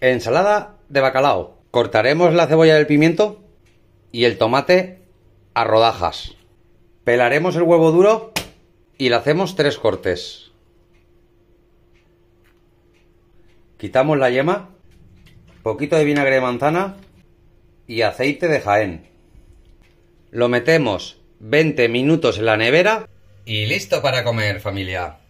Ensalada de bacalao. Cortaremos la cebolla del pimiento y el tomate a rodajas. Pelaremos el huevo duro y le hacemos tres cortes. Quitamos la yema, poquito de vinagre de manzana y aceite de jaén. Lo metemos 20 minutos en la nevera y listo para comer familia.